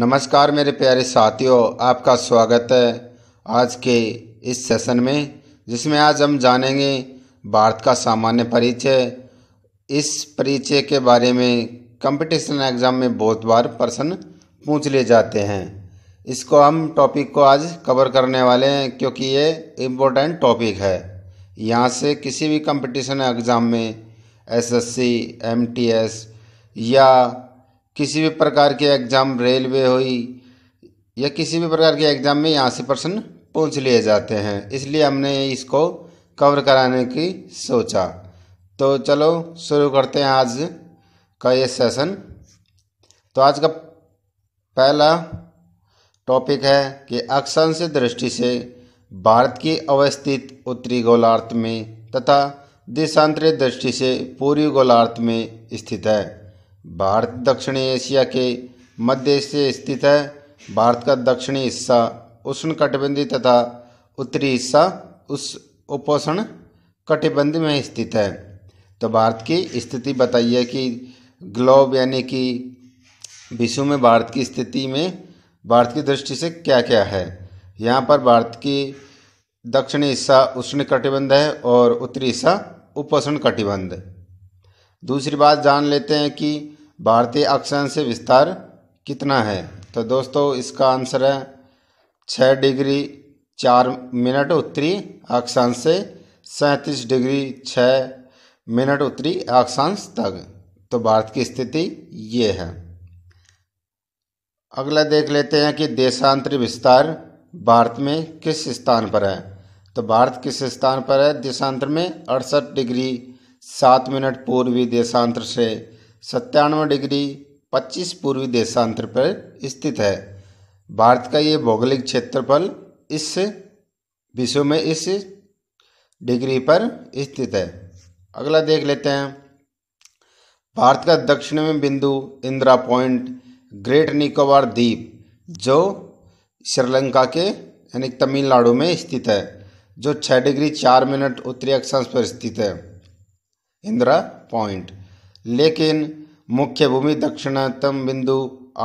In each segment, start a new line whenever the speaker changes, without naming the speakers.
नमस्कार मेरे प्यारे साथियों आपका स्वागत है आज के इस सेशन में जिसमें आज हम जानेंगे भारत का सामान्य परिचय इस परिचय के बारे में कंपटीशन एग्ज़ाम में बहुत बार प्रश्न पूछ लिए जाते हैं इसको हम टॉपिक को आज कवर करने वाले हैं क्योंकि ये इम्पोर्टेंट टॉपिक है यहाँ से किसी भी कंपटीशन एग्ज़ाम में एसएससी एमटीएस या किसी भी प्रकार के एग्ज़ाम रेलवे हुई या किसी भी प्रकार के एग्ज़ाम में यहाँ से प्रश्न पूछ लिए जाते हैं इसलिए हमने इसको कवर कराने की सोचा तो चलो शुरू करते हैं आज का ये सेशन तो आज का पहला टॉपिक है कि अक्षांश दृष्टि से भारत की अवस्थित उत्तरी गोलार्थ में तथा देशांतरित दृष्टि से पूर्वी गोलार्थ में स्थित है भारत दक्षिणी एशिया के मध्य से स्थित है भारत का दक्षिणी हिस्सा उष्ण कटिबंधी तथा उत्तरी हिस्सा उस उपोषण कटिबंध में स्थित है तो भारत की स्थिति बताइए कि ग्लोब यानी कि विश्व में भारत की स्थिति में भारत की दृष्टि से क्या क्या है यहाँ पर भारत की दक्षिणी हिस्सा उष्ण कटिबंध है और उत्तरी हिस्सा उपोषण कटिबंध दूसरी बात जान लेते हैं कि भारतीय अक्षांश से विस्तार कितना है तो दोस्तों इसका आंसर है छः डिग्री चार मिनट उत्तरी अक्षांश से सैंतीस डिग्री छः मिनट उत्तरी अक्षांश तक तो भारत की स्थिति ये है अगला देख लेते हैं कि देशांतरी विस्तार भारत में किस स्थान पर है तो भारत किस स्थान पर है देशांतर में अड़सठ डिग्री सात मिनट पूर्वी देशांतर से सत्तानवे डिग्री 25 पूर्वी देशांतर पर स्थित है भारत का ये भौगोलिक क्षेत्रफल इस विश्व में इस डिग्री पर स्थित है अगला देख लेते हैं भारत का दक्षिण में बिंदु इंदिरा पॉइंट ग्रेट निकोबार द्वीप जो श्रीलंका के यानी तमिलनाडु में स्थित है जो छः डिग्री चार मिनट उत्तरी अक्षांश पर स्थित है इंदिरा पॉइंट लेकिन मुख्य भूमि दक्षिणतम बिंदु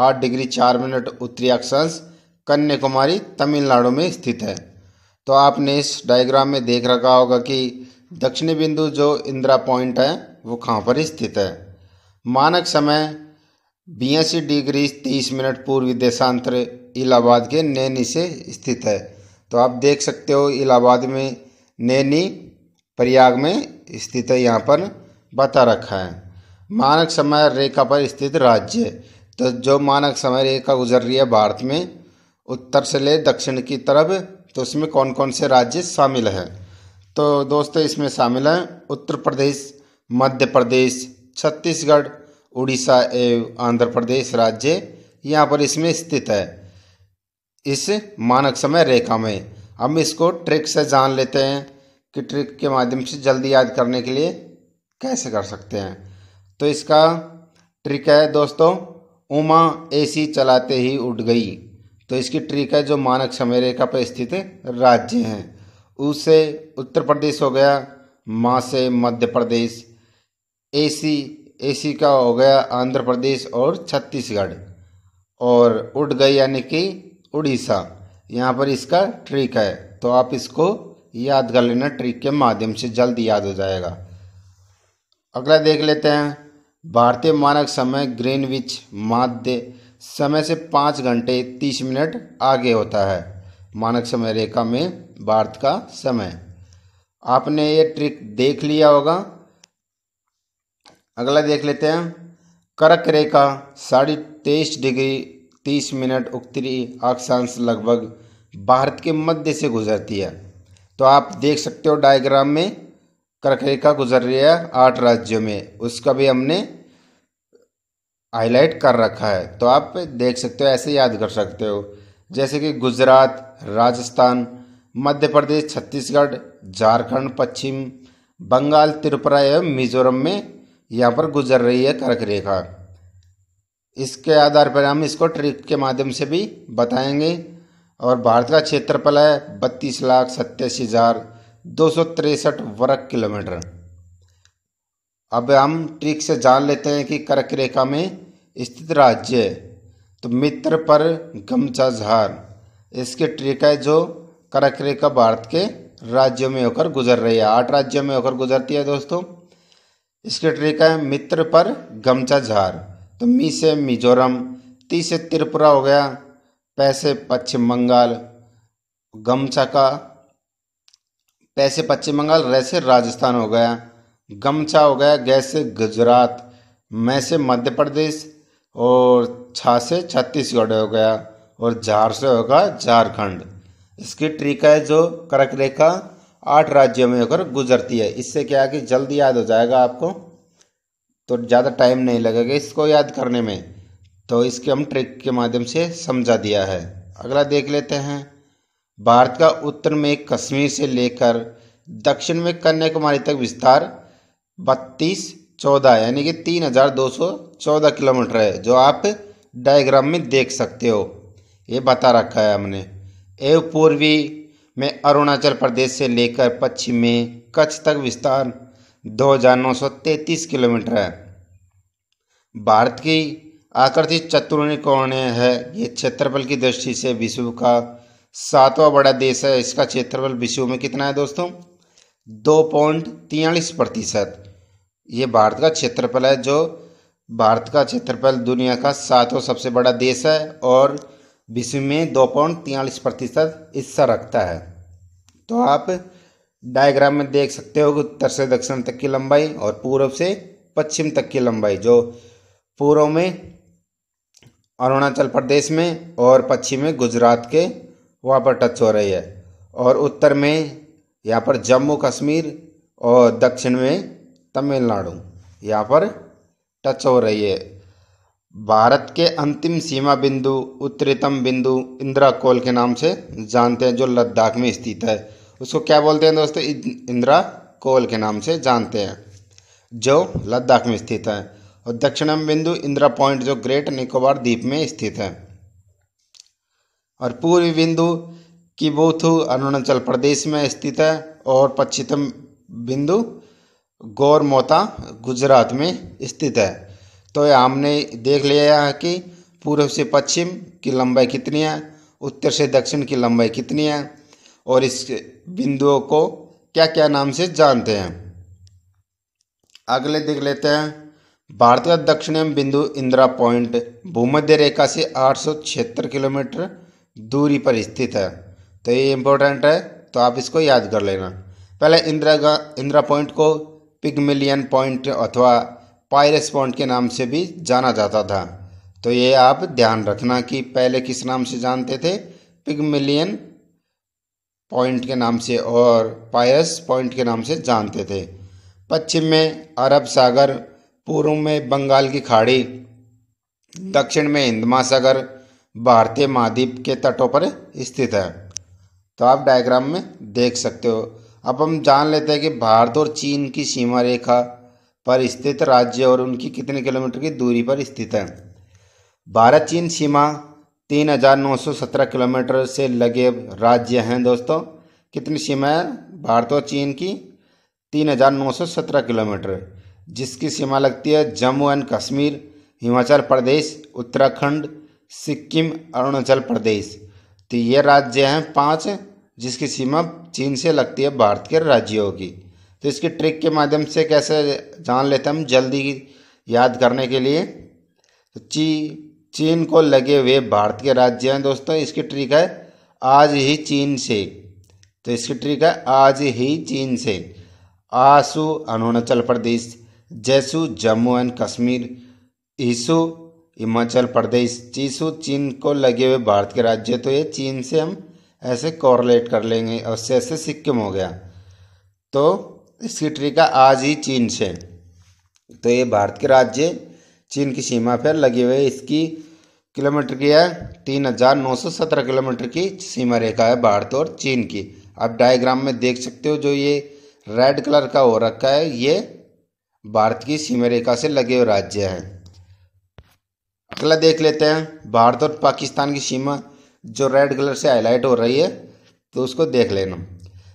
आठ डिग्री चार मिनट उत्तरी अक्षांश कन्याकुमारी तमिलनाडु में स्थित है तो आपने इस डायग्राम में देख रखा होगा कि दक्षिणी बिंदु जो इंदिरा पॉइंट है वो कहाँ पर स्थित है मानक समय बयासी डिग्री तीस मिनट पूर्वी देशांतर इलाहाबाद के नैनी से स्थित है तो आप देख सकते हो इलाहाबाद में नैनी प्रयाग में स्थित है यहाँ पर बता रखा है मानक समय रेखा पर स्थित राज्य तो जो मानक समय रेखा गुजर रही है भारत में उत्तर से ले दक्षिण की तरफ तो उसमें कौन कौन से राज्य शामिल हैं तो दोस्तों इसमें शामिल हैं उत्तर प्रदेश मध्य प्रदेश छत्तीसगढ़ उड़ीसा एवं आंध्र प्रदेश राज्य यहाँ पर इसमें स्थित है इस मानक समय रेखा में हम इसको ट्रिक से जान लेते हैं कि ट्रिक के माध्यम से जल्दी याद करने के लिए कैसे कर सकते हैं तो इसका ट्रिक है दोस्तों उमा एसी चलाते ही उठ गई तो इसकी ट्रिक है जो मानक समय रेखा पर स्थित राज्य हैं उसे उत्तर प्रदेश हो गया माँ से मध्य प्रदेश एसी एसी का हो गया आंध्र प्रदेश और छत्तीसगढ़ और उड़ गई यानी कि उड़ीसा यहाँ पर इसका ट्रिक है तो आप इसको याद कर लेना ट्रिक के माध्यम से जल्द याद हो जाएगा अगला देख लेते हैं भारतीय मानक समय ग्रीनविच माध्य समय से पाँच घंटे तीस मिनट आगे होता है मानक समय रेखा में भारत का समय आपने ये ट्रिक देख लिया होगा अगला देख लेते हैं करक रेखा साढ़े तेईस डिग्री तीस मिनट उत्तरी अक्षांश लगभग भारत के मध्य से गुजरती है तो आप देख सकते हो डायग्राम में रेखा गुजर रही है आठ राज्यों में उसका भी हमने हाईलाइट कर रखा है तो आप देख सकते हो ऐसे याद कर सकते हो जैसे कि गुजरात राजस्थान मध्य प्रदेश छत्तीसगढ़ झारखंड पश्चिम बंगाल त्रिपुरा एवं मिजोरम में यहाँ पर गुजर रही है कर्क रेखा इसके आधार पर हम इसको ट्रिक के माध्यम से भी बताएंगे और भारत का क्षेत्रफल है बत्तीस लाख सत्तासी हज़ार दो वर्ग किलोमीटर अब हम ट्रिक से जान लेते हैं कि कर्क रेखा में स्थित राज्य तो मित्र पर गमचा झार इसके ट्रिक है जो कर्क रेखा भारत के राज्यों में होकर गुजर रही है आठ राज्यों में होकर गुजरती है दोस्तों इसके ट्रिक है मित्र पर गमछा झार तो मी से मिजोरम ती से त्रिपुरा हो गया पैसे पश्चिम बंगाल गमछा का पैसे पश्चिम बंगाल रह से राजस्थान हो गया गमछा हो गया गैसे से गुजरात मै से मध्य प्रदेश और छा से छत्तीसगढ़ हो गया और झार से होगा झारखंड इसकी ट्रिका है जो करक रेखा आठ राज्यों में होकर गुजरती है इससे क्या है कि जल्दी याद हो जाएगा आपको तो ज़्यादा टाइम नहीं लगेगा इसको याद करने में तो इसके हम ट्रिक के माध्यम से समझा दिया है अगला देख लेते हैं भारत का उत्तर में कश्मीर से लेकर दक्षिण में कन्याकुमारी तक विस्तार बत्तीस चौदह यानी कि तीन हज़ार दो सौ चौदह किलोमीटर है जो आप डायग्राम में देख सकते हो ये बता रखा है हमने एवं पूर्वी में अरुणाचल प्रदेश से लेकर पश्चिम में कच्छ तक विस्तार दो हज़ार नौ सौ तैतीस किलोमीटर है भारत की आकृति चतुर्णकोणीय है ये क्षेत्रफल की दृष्टि से विश्व का सातवां बड़ा देश है इसका क्षेत्रफल विश्व में कितना है दोस्तों दो पॉइंट तियालीस प्रतिशत ये भारत का क्षेत्रफल है जो भारत का क्षेत्रफल दुनिया का सातवां सबसे बड़ा देश है और विश्व में दो पॉइंट तियालीस प्रतिशत हिस्सा रखता है तो आप डायग्राम में देख सकते हो उत्तर से दक्षिण तक की लंबाई और पूर्व से पश्चिम तक की लंबाई जो पूर्व में अरुणाचल प्रदेश में और पश्चिम में गुजरात के वहाँ पर टच हो रही है और उत्तर में यहाँ पर जम्मू कश्मीर और दक्षिण में तमिलनाडु यहाँ पर टच हो रही है भारत के अंतिम सीमा बिंदु उत्तरीतम बिंदु इंदिरा कोल के नाम से जानते हैं जो लद्दाख में स्थित है उसको क्या बोलते हैं दोस्तों इंदिरा कोल के नाम से जानते हैं जो लद्दाख में स्थित है और दक्षिणम बिंदु इंदिरा पॉइंट जो ग्रेट निकोबार द्वीप में स्थित है और पूर्वी बिंदु किबोथू अरुणाचल प्रदेश में स्थित है और पश्चिम बिंदु गौरमोता गुजरात में स्थित है तो हमने देख लिया है कि पूर्व से पश्चिम की लंबाई कितनी है उत्तर से दक्षिण की लंबाई कितनी है और इस बिंदुओं को क्या क्या नाम से जानते हैं अगले देख लेते हैं भारत का दक्षिणम बिंदु इंदिरा पॉइंट भूमध्य रेखा से आठ किलोमीटर दूरी पर स्थित है तो ये इम्पोर्टेंट है तो आप इसको याद कर लेना पहले इंदिरा गा इंदिरा पॉइंट को पिगमिलियन पॉइंट अथवा पायरस पॉइंट के नाम से भी जाना जाता था तो ये आप ध्यान रखना कि पहले किस नाम से जानते थे पिगमिलियन पॉइंट के नाम से और पायरस पॉइंट के नाम से जानते थे पश्चिम में अरब सागर पूर्व में बंगाल की खाड़ी दक्षिण में हिंद महासागर भारतीय महाद्वीप के तटों पर स्थित है तो आप डायग्राम में देख सकते हो अब हम जान लेते हैं कि भारत और चीन की सीमा रेखा पर स्थित राज्य और उनकी कितने किलोमीटर की दूरी पर स्थित है भारत चीन सीमा 3,917 किलोमीटर से लगे राज्य हैं दोस्तों कितनी सीमा है भारत और चीन की 3,917 किलोमीटर जिसकी सीमा लगती है जम्मू एंड कश्मीर हिमाचल प्रदेश उत्तराखंड सिक्किम अरुणाचल प्रदेश तो ये राज्य हैं पाँच जिसकी सीमा चीन से लगती है भारत के राज्यों की तो इसकी ट्रिक के माध्यम से कैसे जान लेते हम जल्दी याद करने के लिए तो ची चीन को लगे हुए भारत के राज्य हैं दोस्तों इसकी ट्रिक है आज ही चीन से तो इसकी ट्रिक है आज ही चीन से आसू अरुणाचल प्रदेश जैसू जम्मू एंड कश्मीर ईसू हिमाचल प्रदेश चीसू चीन को लगे हुए भारत के राज्य तो ये चीन से हम ऐसे कॉरलेट कर लेंगे और से ऐसे सिक्किम हो गया तो इसकी ट्रिका आज ही चीन से तो ये भारत के राज्य चीन की सीमा पर लगे हुए इसकी किलोमीटर की है तीन हज़ार नौ सौ सत्रह किलोमीटर की सीमा रेखा है भारत और चीन की आप डायग्राम में देख सकते हो जो ये रेड कलर का हो रखा है ये भारत की सीमा रेखा से लगे हुए राज्य हैं એલા દેખ લેતે હે ભારત اور પાકિસ્તાન કી સીમા જો રેડ कलर સે હાઇલાઇટ હો રહી હે તો ઉસકો દેખ લેના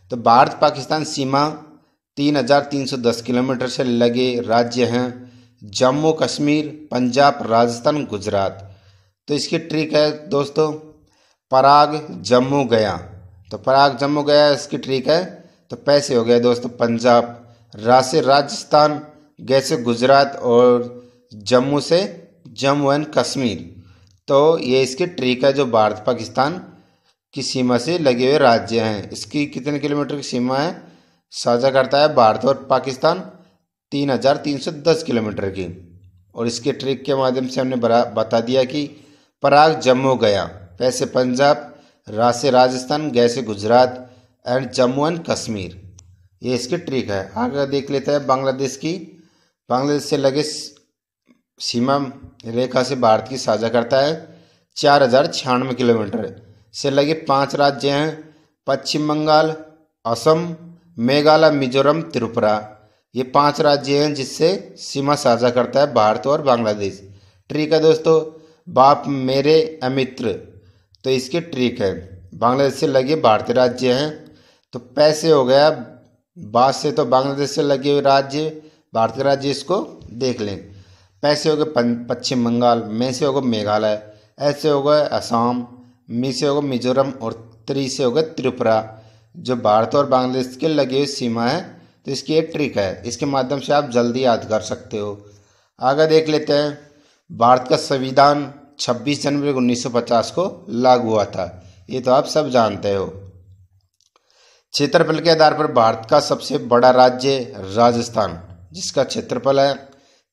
તો ભારત પાકિસ્તાન સીમા 3310 કિલોમીટર સે લગે રાજ્ય હે જમ્મુ કાશ્મીર પંજાબ રાજસ્થાન ગુજરાત તો ઇસકી ટ્રીક હે દોસ્તો पराग જમ્મુ ગયા તો पराग જમ્મુ ગયા ઇસકી ટ્રીક હે તો પૈસે હો ગયા દોસ્તો પંજાબ રાસે રાજસ્થાન ગય સે ગુજરાત ઓર જમ્મુ સે जम्मू एंड कश्मीर तो ये इसके ट्रीक है जो भारत पाकिस्तान की सीमा से लगे हुए राज्य हैं इसकी कितने किलोमीटर की सीमा है साझा करता है भारत और पाकिस्तान तीन हज़ार तीन सौ दस किलोमीटर की और इसके ट्रिक के माध्यम से हमने बता दिया कि पराग जम्मू गया पैसे पंजाब रा से राजस्थान गए से गुजरात एंड जम्मू एंड कश्मीर ये इसकी ट्रिक है आगे देख लेते हैं बांग्लादेश की बांग्लादेश से लगे सीमा रेखा से भारत की साझा करता है चार हजार छियानवे किलोमीटर से लगे पांच राज्य हैं पश्चिम बंगाल असम मेघालय मिजोरम त्रिपुरा ये पांच राज्य हैं जिससे सीमा साझा करता है भारत और बांग्लादेश ट्रिक है दोस्तों बाप मेरे अमित्र तो इसके ट्रिक है बांग्लादेश से लगे भारतीय राज्य हैं तो पैसे हो गया बाद से तो बांग्लादेश से लगे हुए राज्य भारतीय राज्य इसको देख लें पैसे हो गए पश्चिम बंगाल में से हो गए मेघालय ऐसे हो गए असम मी से होगा मिजोरम और त्री से हो गए त्रिपुरा जो भारत और बांग्लादेश के लगी हुई सीमा है तो इसकी एक ट्रिक है इसके माध्यम से आप जल्दी याद कर सकते हो आगे देख लेते हैं भारत का संविधान 26 जनवरी 1950 को लागू हुआ था ये तो आप सब जानते हो क्षेत्रफल के आधार पर भारत का सबसे बड़ा राज्य राजस्थान जिसका क्षेत्रफल है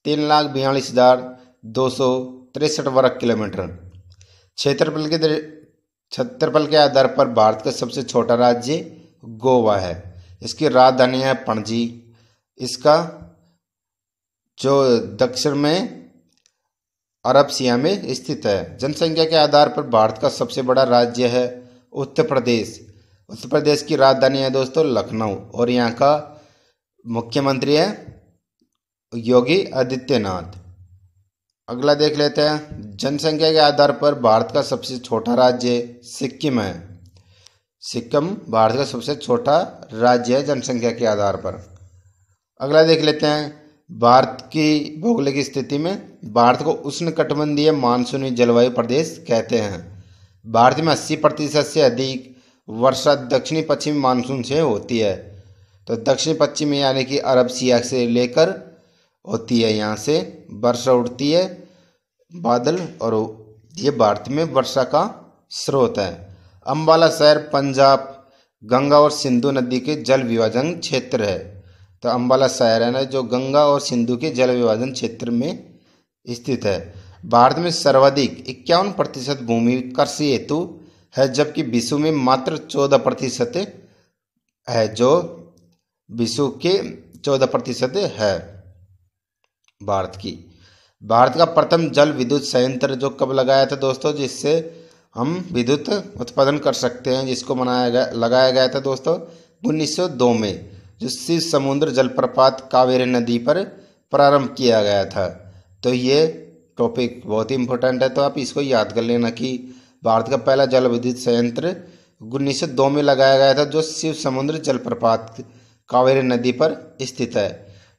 तीन लाख बयालीस हज़ार दो सौ तिरसठ वर्ग किलोमीटर क्षेत्रफल के क्षेत्रफल के आधार पर भारत का सबसे छोटा राज्य गोवा है इसकी राजधानी है पणजी इसका जो दक्षिण में अरब सिया में स्थित है जनसंख्या के आधार पर भारत का सबसे बड़ा राज्य है उत्तर प्रदेश उत्तर प्रदेश की राजधानी है दोस्तों लखनऊ और यहाँ का मुख्यमंत्री है योगी आदित्यनाथ अगला देख लेते हैं जनसंख्या के आधार पर भारत का सबसे छोटा राज्य सिक्किम है सिक्किम भारत का सबसे छोटा राज्य है जनसंख्या के आधार पर अगला देख लेते हैं भारत की भौगोलिक स्थिति में भारत को उष्ण कटबंधीय मानसूनी जलवायु प्रदेश कहते हैं भारत में अस्सी प्रतिशत से अधिक वर्षा दक्षिणी पश्चिमी मानसून से होती है तो दक्षिण पश्चिम यानी कि अरब सिया से लेकर होती है यहाँ से वर्षा उठती है बादल और ये भारत में वर्षा का स्रोत है अम्बाला शहर पंजाब गंगा और सिंधु नदी के जल विभाजन क्षेत्र है तो अम्बाला शहर है ना जो गंगा और सिंधु के जल विभाजन क्षेत्र में स्थित है भारत में सर्वाधिक इक्यावन प्रतिशत भूमि कृषि हेतु है जबकि विश्व में मात्र चौदह प्रतिशत है जो विश्व के चौदह प्रतिशत है भारत की भारत का प्रथम जल विद्युत संयंत्र जो कब लगाया था दोस्तों जिससे हम विद्युत उत्पादन कर सकते हैं जिसको मनाया गया लगाया गया था दोस्तों 1902 में जो शिव समुद्र जलप्रपात कावेरी नदी पर प्रारंभ किया गया था तो ये टॉपिक बहुत ही इंपॉर्टेंट है तो आप इसको याद कर लेना कि भारत का पहला जल विद्युत संयंत्र उन्नीस में लगाया गया था जो शिव समुद्र जलप्रपात कावेरी नदी पर स्थित है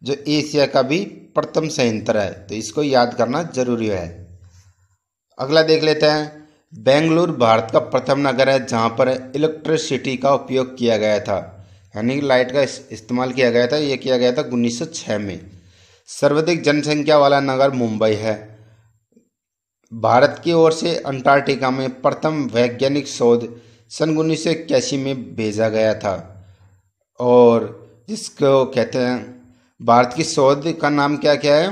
जो एशिया का भी प्रथम संयंत्र है तो इसको याद करना जरूरी है अगला देख लेते हैं बेंगलुरु भारत का प्रथम नगर है जहाँ पर इलेक्ट्रिसिटी का उपयोग किया गया था यानी लाइट का इस्तेमाल किया गया था यह किया गया था उन्नीस में सर्वाधिक जनसंख्या वाला नगर मुंबई है भारत की ओर से अंटार्कटिका में प्रथम वैज्ञानिक शोध सन उन्नीस में भेजा गया था और जिसको कहते हैं भारत की शोध का नाम क्या क्या है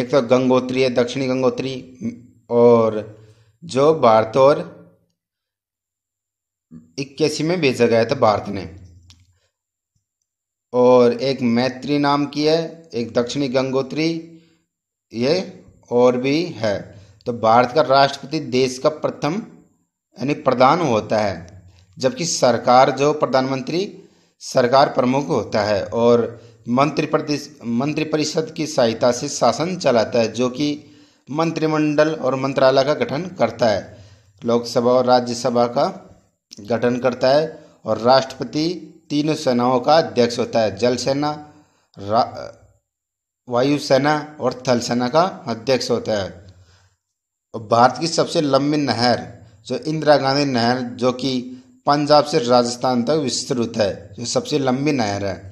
एक तो गंगोत्री है दक्षिणी गंगोत्री और जो भारत और इक्यासी में भेजा गया था भारत ने और एक मैत्री नाम की है एक दक्षिणी गंगोत्री ये और भी है तो भारत का राष्ट्रपति देश का प्रथम यानी प्रधान होता है जबकि सरकार जो प्रधानमंत्री सरकार प्रमुख होता है और मंत्रिपरिषद की सहायता से शासन चलाता है जो कि मंत्रिमंडल और मंत्रालय का गठन करता है लोकसभा और राज्यसभा का गठन करता है और राष्ट्रपति तीनों सेनाओं का अध्यक्ष होता है जल सेना वायुसेना और थल सेना का अध्यक्ष होता है भारत की सबसे लंबी नहर जो इंदिरा गांधी नहर जो कि पंजाब से राजस्थान तक विस्तृत है जो सबसे लंबी नहर है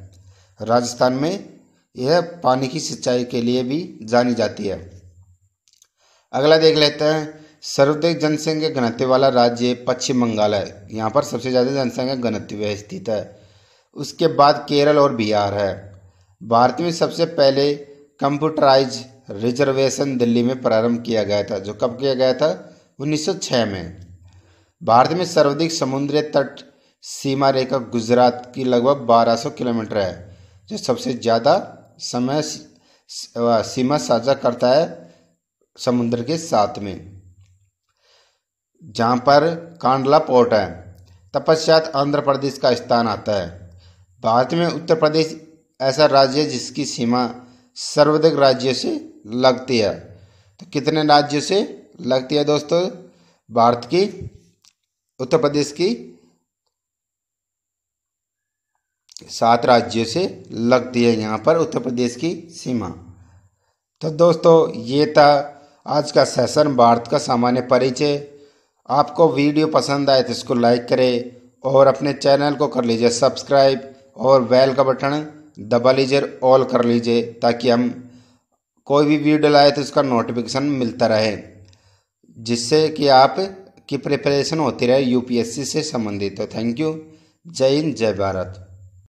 राजस्थान में यह पानी की सिंचाई के लिए भी जानी जाती है अगला देख लेते हैं सर्वाधिक जनसंख्या घनत्व वाला राज्य पश्चिम बंगाल है यहाँ पर सबसे ज़्यादा जनसंख्या घनत्व स्थित है उसके बाद केरल और बिहार है भारत में सबसे पहले कंप्यूटराइज रिजर्वेशन दिल्ली में प्रारंभ किया गया था जो कब किया गया था 1906 में भारत में सर्वाधिक समुद्री तट सीमा रेखा गुजरात की लगभग 1200 किलोमीटर है जो सबसे ज़्यादा समय सीमा साझा करता है समुद्र के साथ में जहाँ पर कांडला पोर्ट है तपश्चात आंध्र प्रदेश का स्थान आता है भारत में उत्तर प्रदेश ऐसा राज्य है जिसकी सीमा सर्वाधिक राज्यों से लगती है तो कितने राज्यों से लगती है दोस्तों भारत की उत्तर प्रदेश की सात राज्यों से लगती है यहाँ पर उत्तर प्रदेश की सीमा तो दोस्तों ये था आज का सेशन भारत का सामान्य परिचय आपको वीडियो पसंद आए तो इसको लाइक करें और अपने चैनल को कर लीजिए सब्सक्राइब और बेल का बटन दबा लीजिए ऑल कर लीजिए ताकि हम कोई भी वीडियो लाए तो उसका नोटिफिकेशन मिलता रहे जिससे कि आप की प्रिपरेशन होती रहे यूपीएससी से संबंधित तो थैंक यू जय हिंद जय भारत